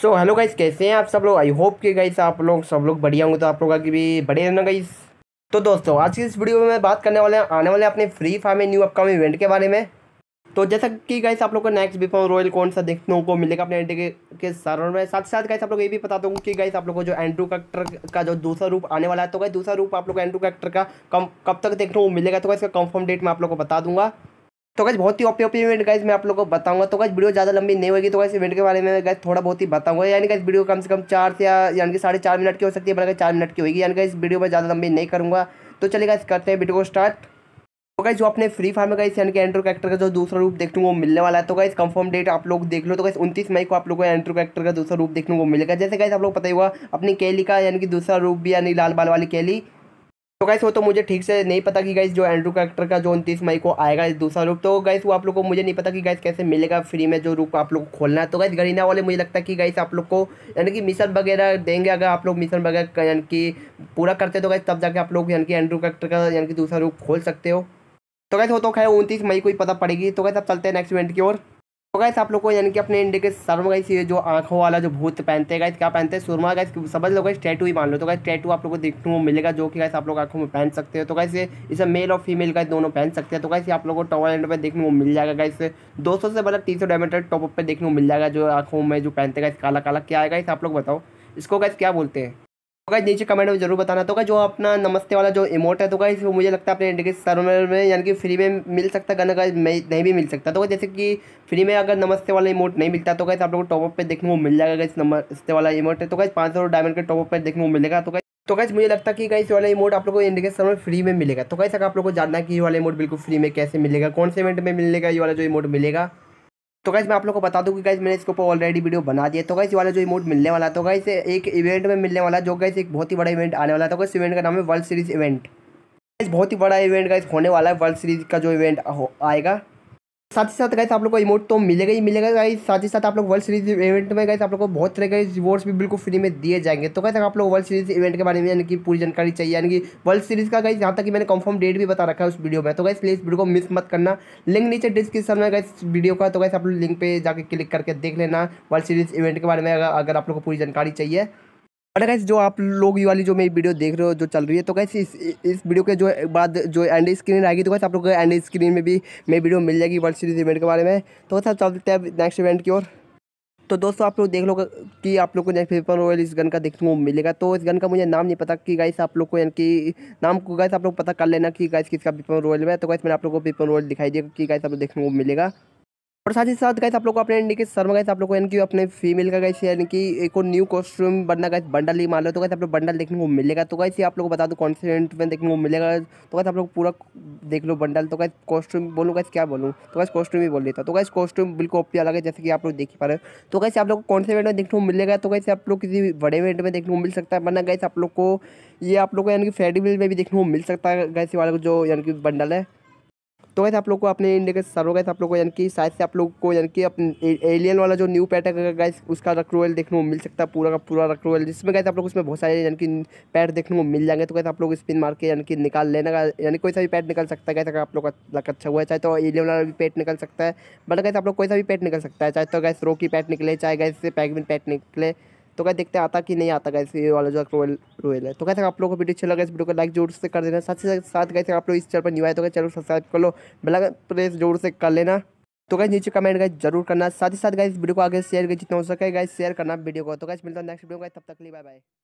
so hello guys कैसे हैं आप सब लोग आई होप कि गाइस आप लोग सब लोग बढ़िया होंगे तो आप लोग का भी बढ़े रहना गाइस तो दोस्तों आज की इस वीडियो में बात करने वाले हैं आने वाले अपने फ्री फायर में न्यू अपकमिंग इवेंट के बारे में तो जैसा कि गाइस आप लोग को नेक्स्ट बिफोर रॉयल कौन सा देखने को मिलेगा अपने एंड्रे के, के सर्वर में साथ ही साथ गाइस आप लोग ये भी बता दूँ कि गाइस आप लोग को जो एंड्रू कैक्टर का जो दूसरा रूप आने वाला है तो गाइस दूसरा रूप आप लोग एंड्रू कैक्टर का कम कब तक देखने को मिलेगा तो गाइस का कंफर्म डेट मैं आप लोग को बता दूंगा तो गैस बहुत ही ओपी ओपी इवेंट गाइज मैं आप लोगों को बताऊंगा तो गैस वीडियो ज़्यादा लंबी नहीं होगी तो गैस इवेंट के बारे में गैस थोड़ा बहुत ही बताऊंगा यानी गैस वीडियो कम से कम चार से यानी कि साढ़े चार मिनट की हो सकती है बल्कि चार मिनट की होगी यानी कि इस वीडियो में ज़्यादा लंबी नहीं करूँगा तो चलिए गैस करते हैं वीडियो को स्टार्ट तो गाइज जो अपने फ्री फायर में गाइस यानी कि एंट्रो कैरेक्टर का जो दूसरा रूप देखने को मिलने वाला है तो गाइस कंफर्म डेट आप लोग देख लो तो गाइस 29 मई को आप लोगों को एंट्रो कैरेक्टर का दूसरा रूप देखने को मिलेगा जैसे गाइस आप लोग पता ही हुआ अपनी कैली का यानी कि दूसरा रूप भी यानी लाल बाल वाली कैली तो गाइस वो तो मुझे ठीक से नहीं पता कि गाइस जो एंड्रू करेक्टर का जो उनतीस मई को आएगा इस दूसरा रूप तो गाइस वो आप लोग को मुझे नहीं पता कि गाइस कैसे मिलेगा फ्री में जो रूप आप लोग को खोलना है तो गाइस गरीना वाले मुझे लगता है कि गाइस आप लोग को यानी कि मिशन वगैरह देंगे अगर आप लोग मिशन वगैरह यानी कि पूरा करते तो गाइस तब जाके आप लोग यानी कि एंड्रू करेक्टर का यानी कि दूसरा रूप खोल सकते हो तो गाइस वो तो खैर उनतीस मई को ही पता पड़ेगी तो गाइस अब चलते हैं नेक्स्ट इवेंट की ओर तो गाइस आप लोगों को यानी कि अपने इंडिया के सर्व गाइस ये जो आंखों वाला जो भूत पहनते हैं गाइस क्या पहनते हैं सुरमा गाइस समझ लो गाइस टैटू ही मान लो तो गाइस टैटू आप लोग को देखने को मिलेगा जो कि गाइस आप लोग आंखों में पहन सकते हो तो गाइस ये इसे मेल और फीमेल गाइस दोनों पहन सकते हैं तो गाइस आप लोगों को टॉवर एंड पर देखने को मिल जाएगा गाइस दो सौ से बड़ा तीन सौ डायमीटर टॉपअप पर देखने को मिल जाएगा जो आंखों में जो पहनते हैं गाइस काला काला क्या आएगा इसे आप लोग बताओ इसको गाइस क्या बोलते हैं तो कहीं नीचे कमेंट में जरूर बताना तो जो अपना नमस्ते वाला जो इमोट है तो गाइज वो मुझे लगता है अपने इंडिकेट सर्वर में यानी कि फ्री में मिल सकता है गाना गाइज नहीं भी मिल सकता तो जैसे कि फ्री में अगर नमस्ते वाला इमोट नहीं मिलता तो गाइज आप लोगों को टॉपअप पर देखने को मिल जाएगा इस नमस्ते वाला इमोट है तो गाइज पाँच सौ डायमंड के टॉपअप पर देखने को मिलेगा तो गाइज तो कैसे मुझे लगता है कि कैसे वाला इमोट आप लोगों को इंडिकेट सर्वर फ्री में मिलेगा तो कैसे आप लोगों को जानना है कि ये वाला इमोट बिल्कुल फ्री में कैसे मिलेगा कौन से इवेंट में मिलेगा ये वाला जो इमोट मिलेगा तो गाइज मैं आप लोग को बता दूं कि गाइज मैंने इसके ऊपर ऑलरेडी वीडियो बना दिया तो गाइज वाला जो इमोट मिलने वाला तो गाइज एक इवेंट में मिलने वाला जो गाइज एक बहुत ही बड़ा इवेंट आने वाला था इस इवेंट का नाम है वर्ल्ड सीरीज इवेंट बहुत ही बड़ा इवेंट गाइज होने वाला है वर्ल्ड सीरीज का जो इवेंट आएगा साथ ही साथ गाइस आप लोग को इमोट तो मिलेगा ही मिलेगा गाइस साथ ही साथ आप लोग वर्ल्ड सीरीज इवेंट में गाइस आप लोग को बहुत तरह के रिवॉर्ड्स भी बिल्कुल फ्री में दिए जाएंगे तो कैसे आप लोग वर्ल्ड सीरीज इवेंट के बारे में यानी कि पूरी जानकारी चाहिए यानी कि वर्ल्ड सीरीज का गाइस यहाँ तक कि मैंने कंफर्म डेट भी बता रखा है उस वीडियो में तो गाइस प्लीज वीडियो को मिस मत करना लिंक नीचे डिस्क्रिप्शन में गाइस वीडियो का तो गाइस आप लोग लिंक पर जाकर क्लिक करके देख लेना वर्ल्ड सीरीज इवेंट के बारे में अगर आप लोग को पूरी जानकारी चाहिए और गैस जो आप लोग ये वाली जो मेरी वीडियो देख रहे हो जो चल रही है तो गैस इस इस वीडियो के जो बाद जो एंड स्क्रीन आएगी तो गैस आप लोग को एंड स्क्रीन में भी मेरी वीडियो मिल जाएगी वर्ल्ड सीरीज इवेंट के बारे में तो चल चलते हैं नेक्स्ट इवेंट की ओर तो दोस्तों आप लोग देख लो कि आप लोग को नेक्स्ट पेपर रॉयल इस गन का देखने को मिलेगा तो इस गन का मुझे नाम नहीं पता कि गाइस आप लोग को यानी कि नाम को गाइस आप लोग पता कर लेना कि गाइस किसका पेपर रॉयल में तो गाइस मैंने आप लोग को पेपर रॉयल दिखाई देगा कि गाइस आप लोग देखने को मिलेगा और साथ ही साथ गए आप लोग को अपने के सर में गए आप लोग को यानी कि अपने फीमेल का गए यानी कि एक न्यू कॉस्ट्यूम बनना गए बंडल ही मान लो तो कहते आप लोग बंडल देखने को मिलेगा तो कैसे आप लोग को बता दो कॉन्फिडेंट में देखने को मिलेगा तो कहते आप लोग पूरा देख लो बंडल तो कहते कॉस्ट्यूम बोलूँ कैसे क्या बोलूँ तो कैसे कॉस्ट्यूम ही बोल देता तो कैसे कॉस्ट्यूम बिल्कुल ओपी अलग है जैसे कि आप लोग देख पा रहे हो तो कैसे आप लोग को कौन से इवेंट में देखने को मिलेगा तो कैसे आप लोग किसी बड़े इवेंट में देखने को मिल सकता है वरना गए आप लोग को ये आप लोग को यानी कि फेडिविल में भी देखने को मिल सकता है वाले को जो यानी कि बंडल है तो गए आप लोग को अपने इंडिया के सर गए आप लोग को यानी कि शायद से आप लोग को यानी कि अपने एलियन वाला जो न्यू पैटर है गाइस उसका रक्रोवल रोयल देखने को मिल सकता है पूरा का पूरा रख रोयल जिसमें गए आप लोग उसमें बहुत सारे यानी कि पैट देखने को मिल जाएंगे तो गए आप लोग स्पिन मार के यानी कि निकाल लेने का यानी कोई सा भी पैट निकल सकता है गए आप लोग का अच्छा हुआ है चाहे तो एलियन वाला भी पेट निकल सकता है बट गए आप लोग कोई सा भी पैट निकल सकता है चाहे तो गैस रो की पैट निकले चाहे गैस से पैगविन पैट निकले तो क्या देखते आता कि नहीं आता गैस ये वाला जो रोयल रोयल है तो कैसे आप लोगों को वीडियो अच्छा लगा इस वीडियो को लाइक जोर से कर देना साथ ही साथ कैसे आप लोग इस चैनल पर न्यू आए तो चैनल सब्सक्राइब कर लो बेला प्रेस जोर से कर लेना तो गैस नीचे कमेंट गाइस जरूर करना साथ ही साथ गाइस वीडियो को आगे शेयर जितना हो सके गाइस शेयर करना वीडियो को तो गाइस मिलता है नेक्स्ट वीडियो का तब तक लिए बाय बाय